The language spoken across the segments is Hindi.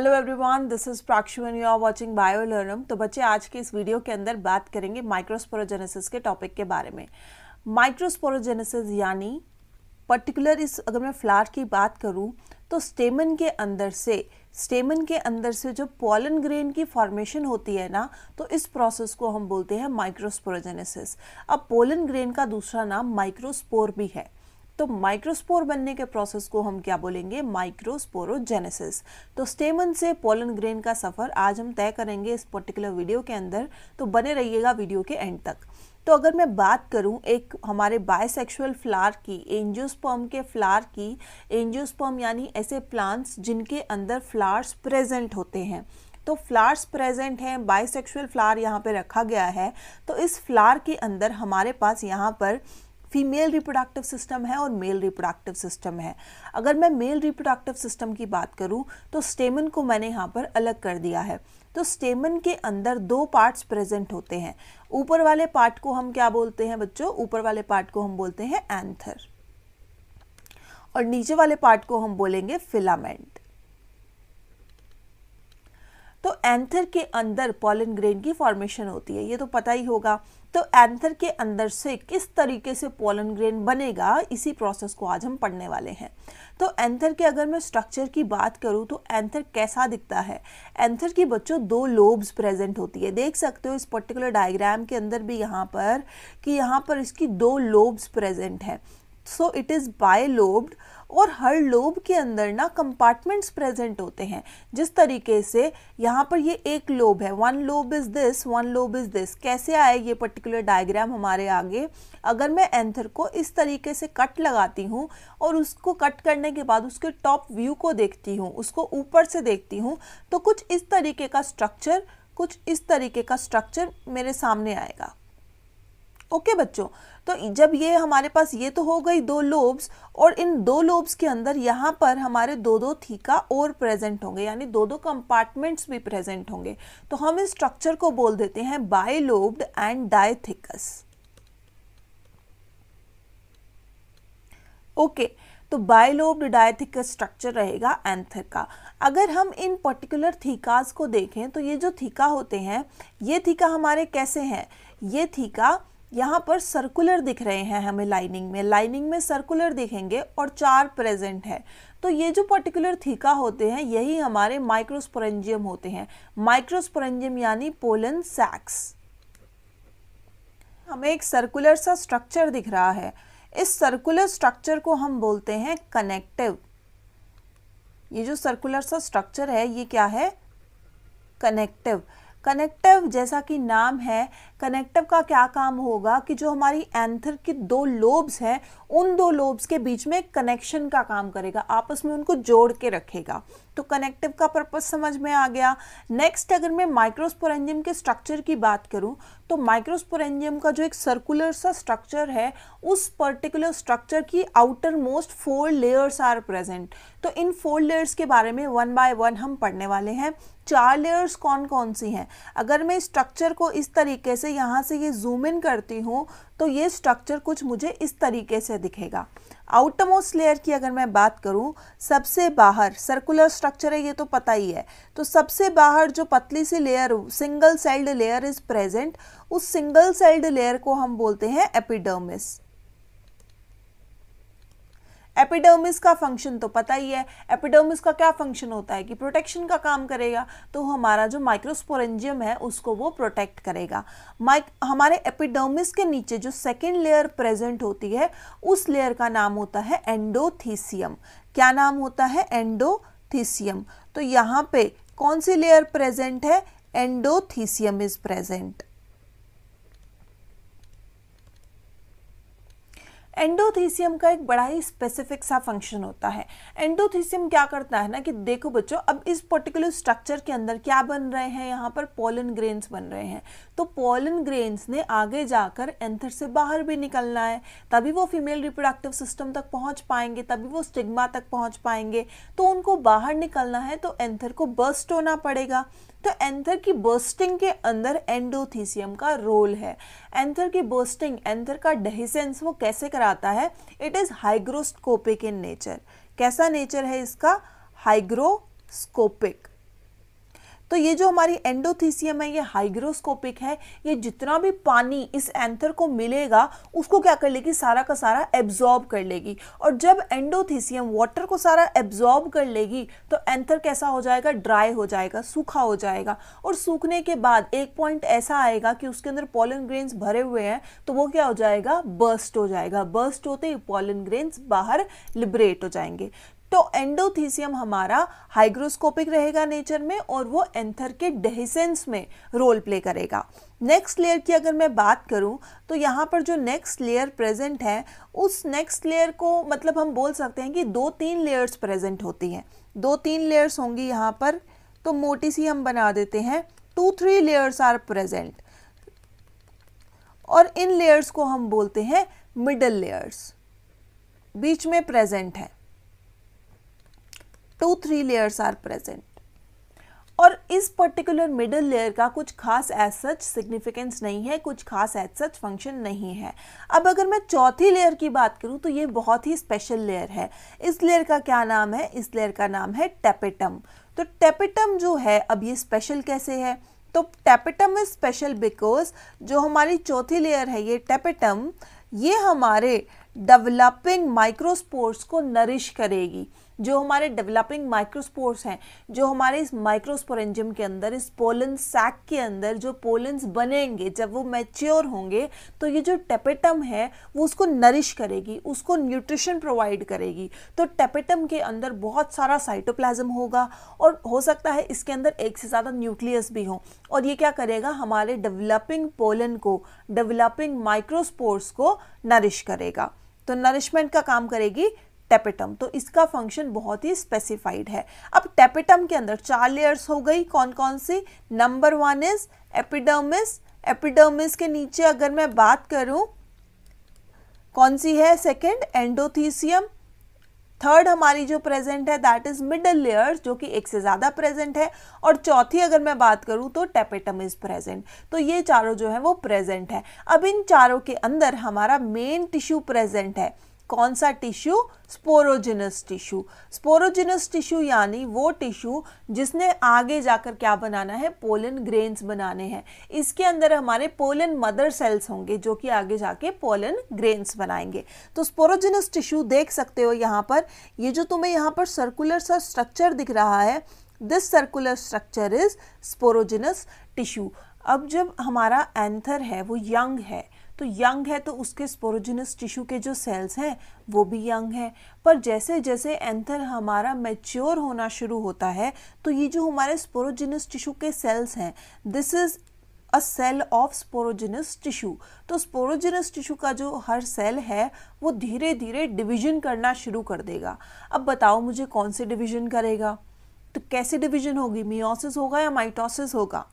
hello everyone this is Prakshu and you are watching Biolearnum तो बच्चे आज के इस वीडियो के अंदर बात करेंगे माइक्रोस्पोरोजेनेसिस के टॉपिक के बारे में माइक्रोस्पोरोजेनेसिस यानी पर्टिकुलर इस अगर मैं फ्लावर की बात करूं तो स्टेमन के अंदर से स्टेमन के अंदर से जो पॉलन ग्रेन की फॉर्मेशन होती है ना तो इस प्रोसेस को हम बोलते हैं माइक्रोस्पोरोजेनेसिस अब पोलन ग्रेन का दूसरा नाम माइक्रोस्पोर भी है तो माइक्रोस्पोर बनने के प्रोसेस को हम क्या बोलेंगे माइक्रोस्पोरोजेनेसिस तो स्टेमन से पोलन ग्रेन का सफ़र आज हम तय करेंगे इस पर्टिकुलर वीडियो के अंदर तो बने रहिएगा वीडियो के एंड तक तो अगर मैं बात करूं एक हमारे बायसेक्सुअल फ्लावर की एंजियोस्पर्म के फ्लावर की एंजियोस्पर्म यानी ऐसे प्लांट्स जिनके अंदर फ्लावर्स प्रेजेंट होते हैं तो फ्लावर्स प्रेजेंट हैं बायसेक्सुअल फ्लावर यहाँ पे रखा गया है तो इस फ्लावर के अंदर हमारे पास यहाँ पर फीमेल रिप्रोडक्टिव सिस्टम है और मेल रिप्रोडक्टिव सिस्टम है अगर मैं मेल रिप्रोडक्टिव सिस्टम की बात करूँ तो स्टेमन को मैंने यहाँ पर अलग कर दिया है तो स्टेमन के अंदर दो पार्ट्स प्रेजेंट होते हैं ऊपर वाले पार्ट को हम क्या बोलते हैं बच्चों ऊपर वाले पार्ट को हम बोलते हैं एंथर और नीचे वाले पार्ट को हम बोलेंगे फिलामेंट तो एंथर के अंदर पॉलन ग्रेन की फॉर्मेशन होती है ये तो पता ही होगा तो एंथर के अंदर से किस तरीके से पोलन ग्रेन बनेगा इसी प्रोसेस को आज हम पढ़ने वाले हैं तो एंथर के अगर मैं स्ट्रक्चर की बात करूँ तो एंथर कैसा दिखता है एंथर की बच्चों दो लोब्स प्रेजेंट होती है देख सकते हो इस पर्टिकुलर डायग्राम के अंदर भी यहाँ पर कि यहाँ पर इसकी दो लोब्स प्रेजेंट है so it is bilobed और हर लोब के अंदर ना कंपार्टमेंट्स प्रेजेंट होते हैं जिस तरीके से यहाँ पर ये एक लोब है one lobe is this one lobe is this कैसे आए ये पर्टिकुलर डायग्राम हमारे आगे अगर मैं एंथर को इस तरीके से कट लगाती हूँ और उसको कट करने के बाद उसके टॉप व्यू को देखती हूँ उसको ऊपर से देखती हूँ तो कुछ इस तरीके का स्ट्रक्चर कुछ इस तरीके का स्ट्रक्चर मेरे सामने आएगा ओके बच्चों तो जब ये हमारे पास ये तो हो गई दो लोब्स और इन दो लोब्स के अंदर यहाँ पर हमारे दो दो थीका और प्रेजेंट होंगे यानी दो दो कंपार्टमेंट्स भी प्रेजेंट होंगे तो हम इस स्ट्रक्चर को बोल देते हैं बायलोब्ड एंड डायथिकस ओके तो बायलोब्ड डायथिक स्ट्रक्चर रहेगा एंथर का अगर हम इन पर्टिकुलर थीकाज को देखें तो ये जो थीका होते हैं ये थीका हमारे कैसे हैं ये थीका यहाँ पर सर्कुलर दिख रहे हैं हमें लाइनिंग में लाइनिंग में सर्कुलर दिखेंगे और चार प्रेजेंट है तो ये जो पर्टिकुलर थीका होते हैं यही हमारे माइक्रोस्पोरेंजियम होते हैं माइक्रोस्पोरेंजियम यानी पोलन सैक्स हमें एक सर्कुलर सा स्ट्रक्चर दिख रहा है इस सर्कुलर स्ट्रक्चर को हम बोलते हैं कनेक्टिव ये जो सर्कुलर सा स्ट्रक्चर है ये क्या है कनेक्टिव कनेक्टिव जैसा कि नाम है कनेक्टिव का क्या काम होगा कि जो हमारी एंथर के दो लोब्स हैं उन दो लोब्स के बीच में कनेक्शन का काम करेगा आपस में उनको जोड़ के रखेगा तो कनेक्टिव का पर्पस समझ में आ गया नेक्स्ट अगर मैं माइक्रोस्पोरेंजियम के स्ट्रक्चर की बात करूं तो माइक्रोस्पोरेंजियम का जो एक सर्कुलर सा स्ट्रक्चर है उस पर्टिकुलर स्ट्रक्चर की outermost four layers are present तो इन फोर लेयर्स के बारे में वन बाय वन हम पढ़ने वाले हैं चार लेयर्स कौन कौन सी हैं अगर मैं स्ट्रक्चर को इस तरीके से यहाँ से ये जूम इन करती हूँ तो ये स्ट्रक्चर कुछ मुझे इस तरीके से दिखेगा आउटमोस्ट लेयर की अगर मैं बात करूँ सबसे बाहर सर्कुलर स्ट्रक्चर है ये तो पता ही है तो सबसे बाहर जो पतली सी layer single celled layer is present उस सिंगल सेल्ड लेयर को हम बोलते हैं एपिडर्मिस एपिडर्मिस का फंक्शन तो पता ही है एपिडर्मिस का क्या फंक्शन होता है कि प्रोटेक्शन का काम करेगा तो हमारा जो माइक्रोस्पोरेंजियम है उसको वो प्रोटेक्ट करेगा माइक हमारे एपिडर्मिस के नीचे जो सेकेंड लेयर प्रेजेंट होती है उस लेयर का नाम होता है एंडोथीसियम क्या नाम होता है एंडोथीसियम तो यहाँ पे कौन सी लेयर प्रेजेंट है एंडोथीसियम इज प्रेजेंट एंडोथीसियम का एक बड़ा ही स्पेसिफिक सा फंक्शन होता है एंडोथीसियम क्या करता है ना कि देखो बच्चों अब इस पर्टिकुलर स्ट्रक्चर के अंदर क्या बन रहे हैं यहाँ पर पोलन ग्रेन्स बन रहे हैं तो पोलन ग्रेन्स ने आगे जाकर एंथर से बाहर भी निकलना है तभी वो फीमेल रिप्रोडक्टिव सिस्टम तक पहुँच पाएंगे तभी वो स्टिग्मा तक पहुँच पाएंगे तो उनको बाहर निकलना है तो एंथर को बस्ट होना पड़ेगा तो एंथर की बर्स्टिंग के अंदर एंडोथीसियम का रोल है एंथर की बर्स्टिंग एंथर का डहिसेंस वो कैसे कराता है it is hygroscopic in nature कैसा नेचर है इसका हाइग्रोस्कोपिक तो ये जो हमारी एंडोथीसियम है ये हाइग्रोस्कोपिक है ये जितना भी पानी इस एंथर को मिलेगा उसको क्या कर लेगी सारा का सारा एब्जॉर्ब कर लेगी और जब एंडोथीसियम वाटर को सारा एब्जॉर्ब कर लेगी तो एंथर कैसा हो जाएगा ड्राई हो जाएगा सूखा हो जाएगा और सूखने के बाद एक पॉइंट ऐसा आएगा कि उसके अंदर पॉलन ग्रेन्स भरे हुए हैं तो वो क्या हो जाएगा बर्स्ट हो जाएगा बर्स्ट होते ही पॉलन ग्रेन्स बाहर लिबरेट हो जाएंगे तो एंडोथीसियम हमारा हाइग्रोस्कोपिक रहेगा नेचर में और वो एंथर के डेहिसेंस में रोल प्ले करेगा नेक्स्ट लेयर की अगर मैं बात करूं तो यहाँ पर जो नेक्स्ट लेयर प्रेजेंट है उस नेक्स्ट लेयर को मतलब हम बोल सकते हैं कि दो तीन लेयर्स प्रेजेंट होती हैं दो तीन लेयर्स होंगी यहाँ पर तो मोटी सी हम बना देते हैं two three layers are present और इन लेयर्स को हम बोलते हैं मिडल लेयर्स बीच में प्रेजेंट है two three layers are present और इस पर्टिकुलर मिडल लेयर का कुछ खास एज सच सिग्निफिकेंस नहीं है कुछ खास एज सच फंक्शन नहीं है अब अगर मैं चौथी लेयर की बात करूं तो ये बहुत ही स्पेशल लेयर है इस लेयर का क्या नाम है इस लेयर का नाम है टेपिटम तो टेपिटम जो है अब ये स्पेशल कैसे है तो टेपिटम इज स्पेशल बिकॉज जो हमारी चौथी लेयर है ये टेपिटम ये हमारे डेवलपिंग माइक्रोस्पोर्ट्स को नरिश करेगी जो हमारे डेवलपिंग माइक्रोस्पोर्स हैं जो हमारे इस माइक्रोस्पोरेंजियम के अंदर इस पोलन सैक के अंदर जो पोलन्स बनेंगे जब वो मैच्योर होंगे तो ये जो टेपेटम है वो उसको नरिश करेगी उसको न्यूट्रिशन प्रोवाइड करेगी तो टेपेटम के अंदर बहुत सारा साइटोप्लाज्म होगा और हो सकता है इसके अंदर एक से ज़्यादा न्यूक्लियस भी हो और ये क्या करेगा हमारे डेवलपिंग पोलन को डेवलपिंग माइक्रोस्पोर्स को नरिश करेगा तो नरिशमेंट का काम करेगी टेपेटम तो इसका फंक्शन बहुत ही स्पेसिफाइड है अब टेपेटम के अंदर चार लेयर्स हो गई कौन कौन सी number one is epidermis epidermis के नीचे अगर मैं बात करूं कौन सी है सेकंड एंडोथीसियम थर्ड हमारी जो प्रेजेंट है दैट इज मिडल लेयर जो कि एक से ज़्यादा प्रेजेंट है और चौथी अगर मैं बात करूँ तो टेपेटम इज प्रेजेंट तो ये चारों जो है वो प्रेजेंट है अब इन चारों के अंदर हमारा मेन टिश्यू प्रेजेंट है कौन सा tissue sporogenous tissue sporogenous tissue यानी वो टिश्यू जिसने आगे जाकर क्या बनाना है पोलन ग्रेन्स बनाने हैं इसके अंदर हमारे पोलन मदर सेल्स होंगे जो कि आगे जाके पोलन ग्रेन्स बनाएंगे तो स्पोरोजिनस टिश्यू देख सकते हो यहाँ पर ये जो तुम्हें यहाँ पर सर्कुलर सा स्ट्रक्चर दिख रहा है this circular structure is sporogenous tissue अब जब हमारा एंथर है वो यंग है तो यंग है तो उसके स्पोरोजिनस टिश्यू के जो सेल्स हैं वो भी यंग है पर जैसे जैसे एंथर हमारा मैच्योर होना शुरू होता है तो ये जो हमारे स्पोरोजिनस टिश्यू के सेल्स हैं this is a cell of sporogenous tissue तो स्पोरोजिनस टिश्यू का जो हर सेल है वो धीरे धीरे डिवीजन करना शुरू कर देगा अब बताओ मुझे कौन से डिवीजन करेगा तो कैसे डिवीजन होगी मियोसिस होगा या माइटोसिस होगा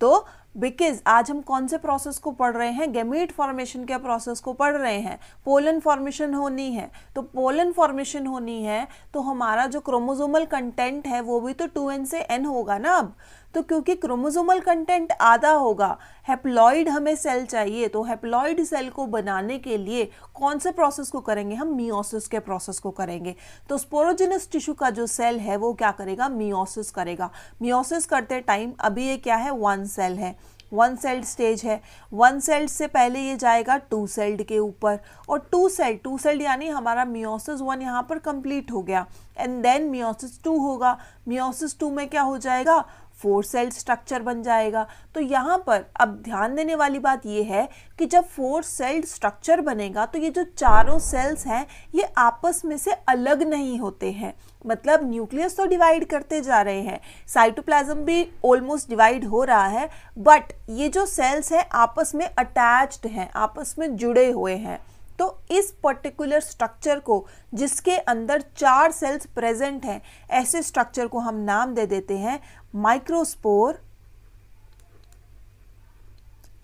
तो बिकॉज आज हम कौन से प्रोसेस को पढ़ रहे हैं गेमीट फॉर्मेशन के प्रोसेस को पढ़ रहे हैं पोलन फॉर्मेशन होनी है तो पोलन फॉर्मेशन होनी है तो हमारा जो क्रोमोजोमल कंटेंट है वो भी तो टू एन से एन होगा ना अब तो क्योंकि क्रोमोजोमल कंटेंट आधा होगा हेप्लॉइड हमें सेल चाहिए तो हेप्लॉइड सेल को बनाने के लिए कौन से प्रोसेस को करेंगे हम मियोसिस के प्रोसेस को करेंगे तो स्पोरोजिनस टिश्यू का जो सेल है वो क्या करेगा मियोसिस करेगा मियोसिस करते टाइम अभी ये क्या है वन सेल है वन सेल्ड स्टेज है वन सेल्ड से पहले ये जाएगा टू सेल्ड के ऊपर और टू सेल्ड टू सेल्ड यानी हमारा मियोसिस वन यहाँ पर कंप्लीट हो गया एंड देन मियोसिस टू होगा मियोसिस टू में क्या हो जाएगा फोर सेल स्ट्रक्चर बन जाएगा तो यहाँ पर अब ध्यान देने वाली बात यह है कि जब फोर सेल्ड स्ट्रक्चर बनेगा तो ये जो चारों सेल्स हैं ये आपस में से अलग नहीं होते हैं मतलब न्यूक्लियस तो डिवाइड करते जा रहे हैं साइटोप्लाज्म भी ऑलमोस्ट डिवाइड हो रहा है बट ये जो सेल्स हैं आपस में अटैच्ड हैं आपस में जुड़े हुए हैं तो इस पर्टिकुलर स्ट्रक्चर को जिसके अंदर चार सेल्स प्रेजेंट हैं ऐसे स्ट्रक्चर को हम नाम दे देते हैं माइक्रोस्पोर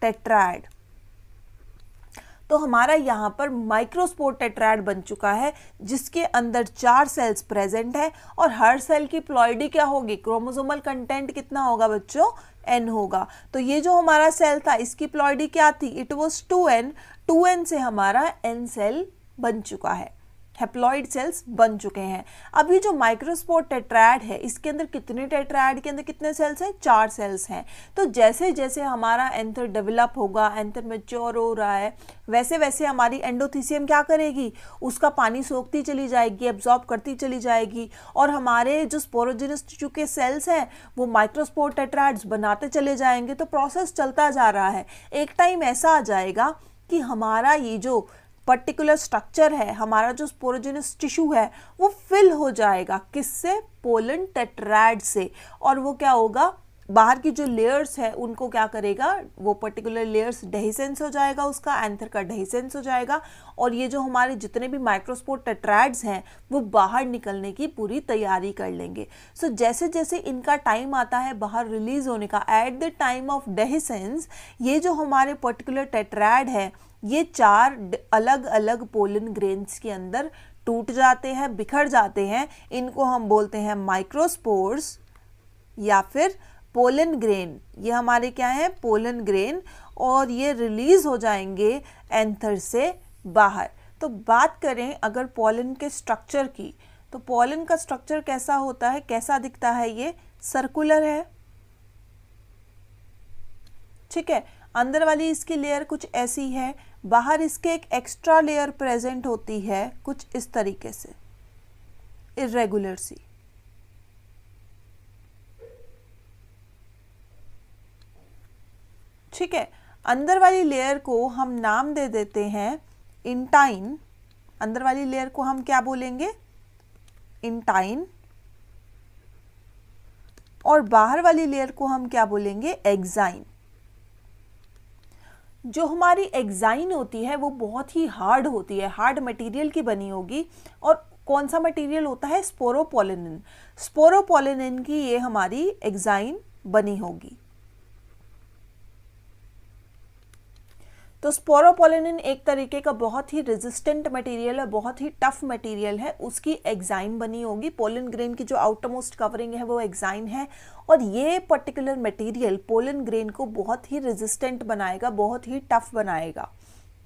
टेट्राइड तो हमारा यहाँ पर माइक्रोस्पोर टेट्राइड बन चुका है जिसके अंदर चार सेल्स प्रेजेंट है और हर सेल की प्लॉइडी क्या होगी क्रोमोजोमल कंटेंट कितना होगा बच्चों एन होगा तो ये जो हमारा सेल था इसकी प्लॉइडी क्या थी it was two n two n से हमारा एन सेल बन चुका है हेप्लॉइड सेल्स बन चुके हैं अब ये जो माइक्रोस्पोर टेट्राइड है इसके अंदर कितने टेट्राइड के अंदर कितने सेल्स हैं चार सेल्स हैं तो जैसे जैसे हमारा एंथर डेवलप होगा एंथर मेच्योर हो रहा है वैसे वैसे हमारी एंडोथीसियम क्या करेगी उसका पानी सोखती चली जाएगी एब्जॉर्ब करती चली जाएगी और हमारे जो स्पोरोजिनस टिश्यू के सेल्स हैं वो माइक्रोस्पोर टेट्राइड्स बनाते चले जाएंगे तो प्रोसेस चलता जा रहा है एक टाइम ऐसा आ जाएगा कि हमारा ये जो पर्टिकुलर स्ट्रक्चर है हमारा जो स्पोरोजिनस टिश्यू है वो फिल हो जाएगा किससे पोलन टेट्राइड से और वो क्या होगा बाहर की जो लेयर्स है उनको क्या करेगा वो पर्टिकुलर लेयर्स डहीसेंस हो जाएगा उसका एंथर का डहीसेंस हो जाएगा और ये जो हमारे जितने भी माइक्रोस्पोर्ट टेट्रैड्स हैं वो बाहर निकलने की पूरी तैयारी कर लेंगे सो so, जैसे जैसे इनका टाइम आता है बाहर रिलीज होने का at the time of dehiscence ये जो हमारे पर्टिकुलर टेट्रैड है ये चार अलग अलग पोलन ग्रेन्स के अंदर टूट जाते हैं बिखर जाते हैं इनको हम बोलते हैं माइक्रोस्पोर्स या फिर पोलन ग्रेन ये हमारे क्या है पोलन ग्रेन और ये रिलीज़ हो जाएंगे एंथर से बाहर तो बात करें अगर पोलन के स्ट्रक्चर की तो पोलन का स्ट्रक्चर कैसा होता है कैसा दिखता है ये सर्कुलर है ठीक है अंदर वाली इसकी लेयर कुछ ऐसी है बाहर इसके एक एक्स्ट्रा लेयर प्रेजेंट होती है कुछ इस तरीके से इरेगुलर सी ठीक है अंदर वाली लेयर को हम नाम दे देते हैं इंटाइन अंदर वाली लेयर को हम क्या बोलेंगे इंटाइन और बाहर वाली लेयर को हम क्या बोलेंगे एग्जाइन जो हमारी एग्जाइन होती है वो बहुत ही हार्ड होती है हार्ड मटेरियल की बनी होगी और कौन सा मटेरियल होता है स्पोरोपोलिन स्पोरोपोलिन की ये हमारी एग्जाइन बनी होगी तो स्पोरोपोलिनिन एक तरीके का बहुत ही रेजिस्टेंट मटेरियल है बहुत ही टफ मटेरियल है उसकी एग्जाइम बनी होगी पोलिन ग्रेन की जो आउटरमोस्ट कवरिंग है वो एग्जाइम है और ये पर्टिकुलर मटेरियल पोलिन ग्रेन को बहुत ही रेजिस्टेंट बनाएगा बहुत ही टफ बनाएगा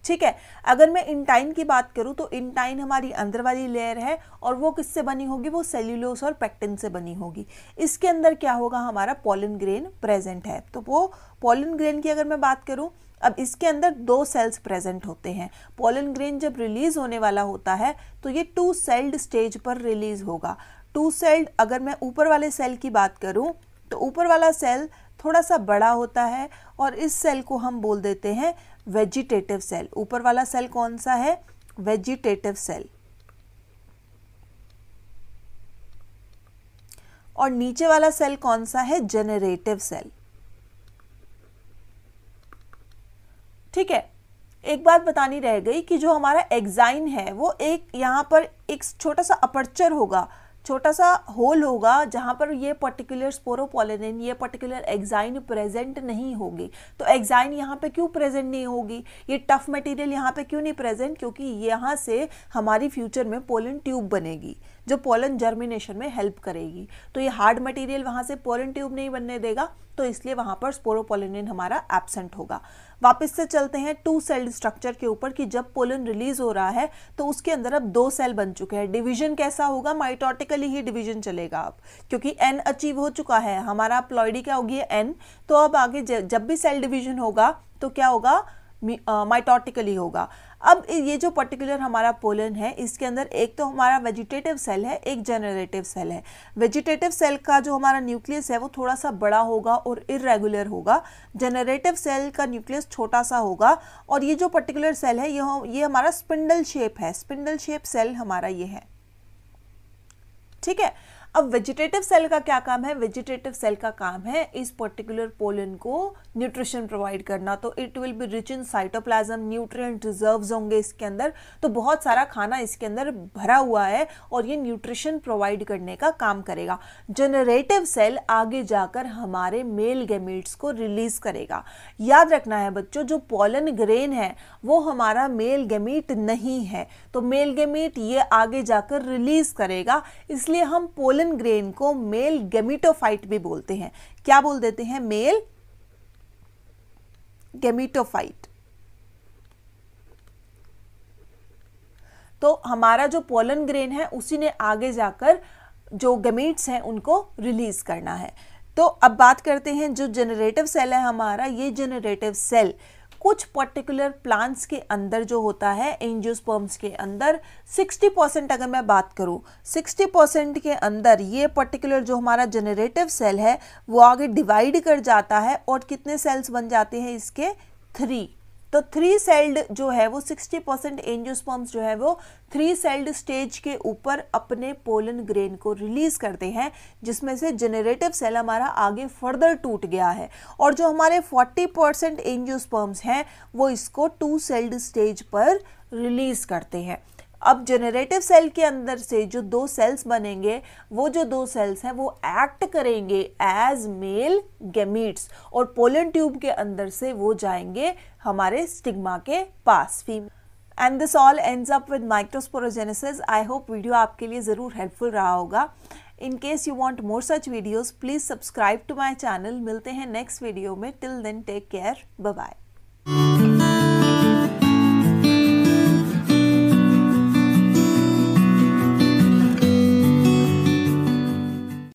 ठीक है अगर मैं इंटाइन की बात करूँ तो इंटाइन हमारी अंदर वाली लेयर है और वो किससे बनी होगी वो सेल्यूलोस और पैक्टिन से बनी होगी इसके अंदर क्या होगा हमारा पोलिन ग्रेन प्रेजेंट है तो वो पोलिन ग्रेन की अगर मैं बात करूँ अब इसके अंदर दो सेल्स प्रेजेंट होते हैं पोलन ग्रेन जब रिलीज होने वाला होता है तो ये टू सेल्ड स्टेज पर रिलीज होगा टू सेल्ड अगर मैं ऊपर वाले सेल की बात करूं तो ऊपर वाला सेल थोड़ा सा बड़ा होता है और इस सेल को हम बोल देते हैं वेजिटेटिव सेल ऊपर वाला सेल कौन सा है वेजिटेटिव सेल और नीचे वाला सेल कौन सा है जेनरेटिव सेल ठीक है एक बात बतानी रह गई कि जो हमारा एग्जाइन है वो एक यहाँ पर एक छोटा सा अपर्चर होगा छोटा सा होल होगा जहाँ पर ये पर्टिकुलर स्पोरोपोलिन ये पर्टिकुलर एग्जाइन प्रेजेंट नहीं होगी तो एग्जाइन यहाँ पे क्यों प्रेजेंट नहीं होगी ये टफ मटेरियल यहाँ पे क्यों नहीं प्रेजेंट क्योंकि यहाँ से हमारी फ्यूचर में पोलन ट्यूब बनेगी जो पोलन जर्मिनेशन में हेल्प करेगी तो ये हार्ड मटेरियल वहाँ से पोलन ट्यूब नहीं बनने देगा तो इसलिए वहाँ पर स्पोरोपोलिन हमारा एबसेंट होगा वापस से चलते हैं टू सेल स्ट्रक्चर के ऊपर कि जब पोलन रिलीज हो रहा है तो उसके अंदर अब दो सेल बन चुके हैं डिवीजन कैसा होगा माइटोटिकली ही डिवीजन चलेगा अब क्योंकि एन अचीव हो चुका है हमारा प्लॉयडी क्या होगी एन तो अब आगे जब भी सेल डिवीजन होगा तो क्या होगा माइटोटिकली होगा अब ये जो पर्टिकुलर हमारा पोलन है इसके अंदर एक तो हमारा वेजिटेटिव सेल है एक जनरेटिव सेल है वेजिटेटिव सेल का जो हमारा न्यूक्लियस है वो थोड़ा सा बड़ा होगा और इरेगुलर होगा जनरेटिव सेल का न्यूक्लियस छोटा सा होगा और ये जो पर्टिकुलर सेल है ये ये हमारा स्पिंडल शेप है स्पिंडल शेप सेल हमारा ये है ठीक है अब वेजिटेटिव सेल का क्या काम है वेजिटेटिव सेल का काम है इस पर्टिकुलर पोलन को न्यूट्रिशन प्रोवाइड करना तो it will be rich in cytoplasm nutrient reserves होंगे इसके अंदर तो बहुत सारा खाना इसके अंदर भरा हुआ है और ये न्यूट्रिशन प्रोवाइड करने का काम करेगा जनरेटिव सेल आगे जाकर हमारे मेल गेमिट्स को रिलीज करेगा याद रखना है बच्चों जो पोलन ग्रेन है वो हमारा मेल गेमीट नहीं है तो मेल गेमीट ये आगे जाकर रिलीज करेगा इसलिए हम पोलन गोल्डन ग्रेन को मेल गेमिटोफाइट भी बोलते हैं क्या बोल देते हैं मेल गेमिटोफाइट तो हमारा जो पोलन ग्रेन है उसी ने आगे जाकर जो गमीट्स हैं उनको रिलीज करना है तो अब बात करते हैं जो जनरेटिव सेल है हमारा ये जनरेटिव सेल कुछ पर्टिकुलर प्लांट्स के अंदर जो होता है एंजियोस्पर्म्स के अंदर 60 परसेंट अगर मैं बात करूँ 60 परसेंट के अंदर ये पर्टिकुलर जो हमारा जनरेटिव सेल है वो आगे डिवाइड कर जाता है और कितने सेल्स बन जाते हैं इसके थ्री तो थ्री सेल्ड जो है वो 60 परसेंट एंजियोस्पर्म्स जो है वो थ्री सेल्ड स्टेज के ऊपर अपने पोलन ग्रेन को रिलीज करते हैं जिसमें से जनरेटिव सेल हमारा आगे फर्दर टूट गया है और जो हमारे 40 परसेंट एंजियोस्पर्म्स हैं वो इसको टू सेल्ड स्टेज पर रिलीज करते हैं अब जनरेटिव सेल के अंदर से जो दो सेल्स बनेंगे वो जो दो सेल्स हैं वो एक्ट करेंगे एज मेल गेमीट्स और पोलन ट्यूब के अंदर से वो जाएंगे हमारे स्टिग्मा के पास female and this all ends up with microsporogenesis I hope video आपके लिए ज़रूर हेल्पफुल रहा होगा in case you want more such videos please subscribe to my channel मिलते हैं नेक्स्ट वीडियो में till then take care bye